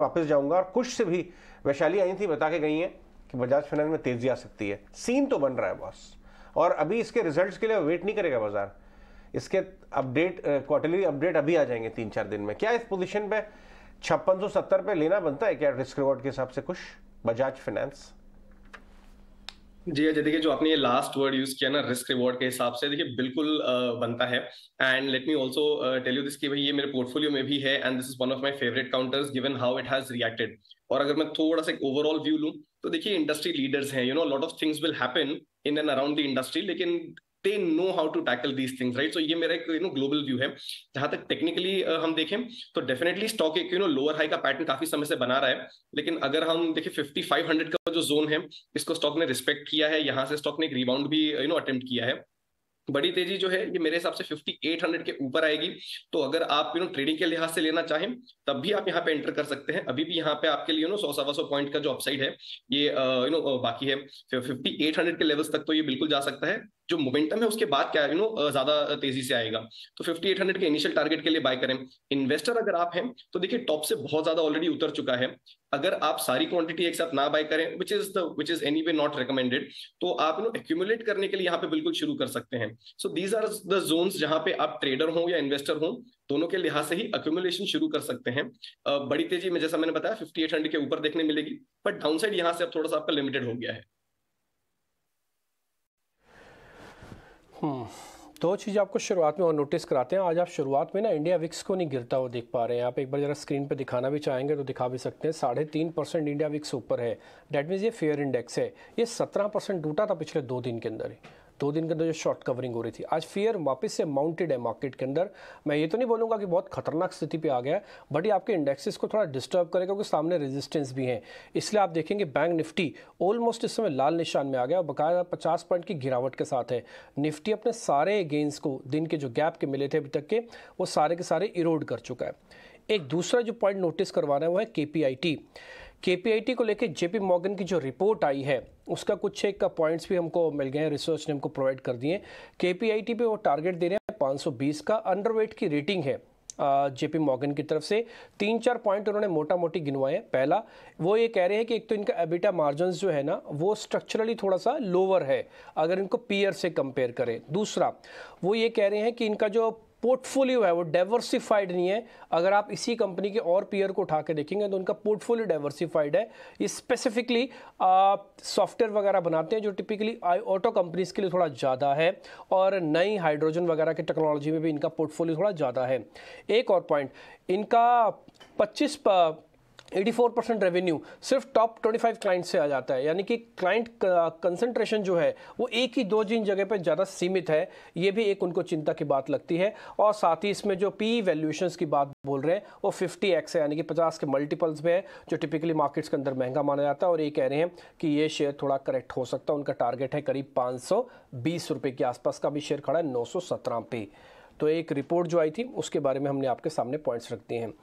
वापस जाऊंगा और कुछ से भी वैशाली आई थी बता के गई हैं कि बजाज फाइनेंस में तेजी आ सकती है सीन तो बन रहा है बॉस और अभी इसके रिजल्ट्स के लिए वेट नहीं करेगा बाजार इसके अपडेट क्वार्टरली अपडेट अभी आ जाएंगे तीन चार दिन में क्या इस पोजिशन पे छप्पन सौ सत्तर लेना बनता है क्या रिस्क रिवॉर्ड के हिसाब से कुछ बजाज फाइनेंस जी अजय देखिए जो आपने ये लास्ट वर्ड यूज किया ना रिस्क रिवॉर्ड के हिसाब से देखिए बिल्कुल बनता है and let me also tell you this कि भाई ये मेरे पोर्टफोलियो में भी है and this is one of my favourite counters given how it has reacted और अगर मैं थोड़ा सा ओवरऑल व्यू लूँ तो देखिए इंडस्ट्री लीडर्स हैं you know lot of things will happen in and around the industry लेकिन they know how to tackle these things right so ये मेरा एक यू नो ग्लोबल व्यू है जहां तक टेक्निकली हम देखें तो डेफिनेटली स्टॉक एक यू नो लोअर हाई का पैटर्न काफी समय से बना रहा है लेकिन अगर हम देखें फिफ्टी फाइव हंड्रेड का जो जोन है इसको स्टॉक ने रिस्पेक्ट किया है यहाँ से स्टॉक ने एक रिबाउंड भी यू नो अटेम्प्ट किया है बड़ी तेजी जो है ये मेरे हिसाब से 5800 के ऊपर आएगी तो अगर आप यू नो ट्रेडिंग के लिहाज से लेना चाहें तब भी आप यहाँ पे एंटर कर सकते हैं अभी भी यहाँ पे आपके लिए नो सौ सवा सौ पॉइंट का जो अपसाइड है ये यू नो बाकी है 5800 के लेवल्स तक तो ये बिल्कुल जा सकता है जो मोमेंटम है उसके बाद क्या यू नो ज्यादा तेजी से आएगा तो फिफ्टी एट हंड्रेड के इनिशियल टारगेट के लिए बाय करें इन्वेस्टर अगर आप हैं तो देखिए टॉप से बहुत ज्यादा ऑलरेडी उतर चुका है अगर आप सारी क्वांटिटी एक साथ ना बाय करें which is the which is anyway not recommended तो आप नो एक्यूमुलेट करने के लिए यहाँ पे बिल्कुल शुरू कर सकते हैं so these are the zones जहाँ पे आप ट्रेडर हो या इन्वेस्टर हो दोनों के लिहाज से ही अक्यूमुलेशन शुरू कर सकते हैं बड़ी तेजी में जैसा मैंने बताया फिफ्टी के ऊपर देखने मिलेगी बट डाउन साइड यहाँ से अब थोड़ा सा आपका लिमिटेड हो गया है हम्म, दो चीज़ आपको शुरुआत में और नोटिस कराते हैं आज आप शुरुआत में ना इंडिया विक्स को नहीं गिरता हुआ देख पा रहे हैं आप एक बार जरा स्क्रीन पर दिखाना भी चाहेंगे तो दिखा भी सकते हैं साढ़े तीन परसेंट इंडिया विक्स ऊपर है डेट मीन्स ये फेयर इंडेक्स है ये सत्रह परसेंट टूटा था पिछले दो दिन के अंदर ही दो दिन के अंदर जो शॉर्ट कवरिंग हो रही थी आज फियर वापस से माउंटेड है मार्केट के अंदर मैं ये तो नहीं बोलूँगा कि बहुत खतरनाक स्थिति पर आ गया है बट ये आपके इंडेक्सेस को थोड़ा डिस्टर्ब करेगा क्योंकि सामने रेजिस्टेंस भी हैं इसलिए आप देखेंगे बैंक निफ्टी ऑलमोस्ट इस समय लाल निशान में आ गया और बकायदा पचास पॉइंट की गिरावट के साथ है निफ्टी अपने सारे गेंस को दिन के जो गैप के मिले थे अभी तक के वो सारे के सारे इरोड कर चुका है एक दूसरा जो पॉइंट नोटिस करवा रहा है वो है के केपीआईटी को लेकर जेपी मॉर्गन की जो रिपोर्ट आई है उसका कुछ एक का पॉइंट्स भी हमको मिल गए हैं रिसर्च ने हमको प्रोवाइड कर दिए केपीआईटी पे वो टारगेट दे रहे हैं 520 का अंडरवेट की रेटिंग है जेपी मॉर्गन की तरफ से तीन चार पॉइंट उन्होंने मोटा मोटी गिनवाए पहला वो ये कह रहे हैं कि एक तो इनका एबिटा मार्जिन जो है ना वो स्ट्रक्चरली थोड़ा सा लोअर है अगर इनको पीयर से कंपेयर करें दूसरा वो ये कह रहे हैं कि इनका जो पोर्टफोलियो है वो डाइवर्सिफाइड नहीं है अगर आप इसी कंपनी के और पीयर को उठा के देखेंगे तो उनका पोर्टफोलियो डाइवर्सिफाइड है ये स्पेसिफिकली सॉफ्टवेयर वगैरह बनाते हैं जो टिपिकली ऑटो कंपनीज के लिए थोड़ा ज़्यादा है और नई हाइड्रोजन वगैरह की टेक्नोलॉजी में भी इनका पोर्टफोलियो थोड़ा ज़्यादा है एक और पॉइंट इनका पच्चीस 84 परसेंट रेवेन्यू सिर्फ टॉप 25 क्लाइंट से आ जाता है यानी कि क्लाइंट कंसंट्रेशन uh, जो है वो एक ही दो जिन जगह पर ज़्यादा सीमित है ये भी एक उनको चिंता की बात लगती है और साथ ही इसमें जो पी वैल्यूशन e की बात बोल रहे हैं वो 50x है यानी कि 50 के मल्टीपल्स में है जो टिपिकली मार्केट्स के अंदर महंगा माना जाता है और ये कह रहे हैं कि ये शेयर थोड़ा करेक्ट हो सकता है उनका टारगेट है करीब पाँच रुपए के आसपास का भी शेयर खड़ा है नौ पे e। तो एक रिपोर्ट जो आई थी उसके बारे में हमने आपके सामने पॉइंट्स रख दिए हैं